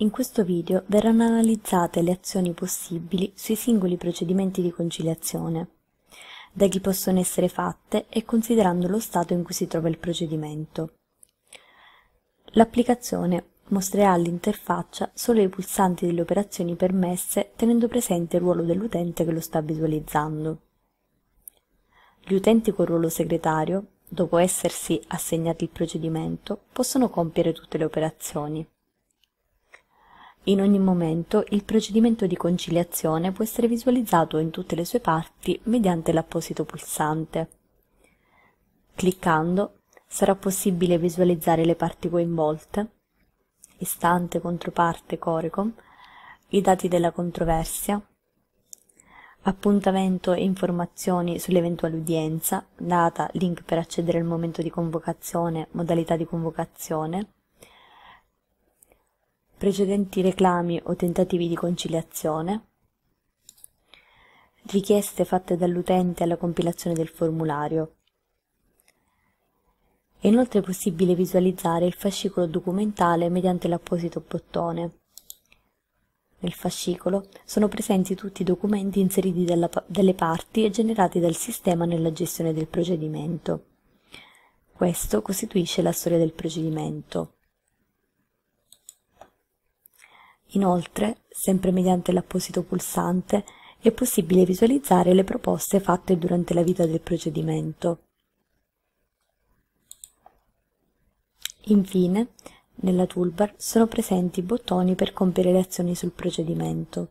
In questo video verranno analizzate le azioni possibili sui singoli procedimenti di conciliazione, da chi possono essere fatte e considerando lo stato in cui si trova il procedimento. L'applicazione mostrerà all'interfaccia solo i pulsanti delle operazioni permesse tenendo presente il ruolo dell'utente che lo sta visualizzando. Gli utenti con ruolo segretario, dopo essersi assegnati il procedimento, possono compiere tutte le operazioni. In ogni momento il procedimento di conciliazione può essere visualizzato in tutte le sue parti mediante l'apposito pulsante. Cliccando sarà possibile visualizzare le parti coinvolte, istante, controparte, corecom, i dati della controversia, appuntamento e informazioni sull'eventuale udienza, data, link per accedere al momento di convocazione, modalità di convocazione, precedenti reclami o tentativi di conciliazione, richieste fatte dall'utente alla compilazione del formulario. È inoltre possibile visualizzare il fascicolo documentale mediante l'apposito bottone. Nel fascicolo sono presenti tutti i documenti inseriti dalla, dalle parti e generati dal sistema nella gestione del procedimento. Questo costituisce la storia del procedimento. Inoltre, sempre mediante l'apposito pulsante, è possibile visualizzare le proposte fatte durante la vita del procedimento. Infine, nella toolbar sono presenti i bottoni per compiere le azioni sul procedimento.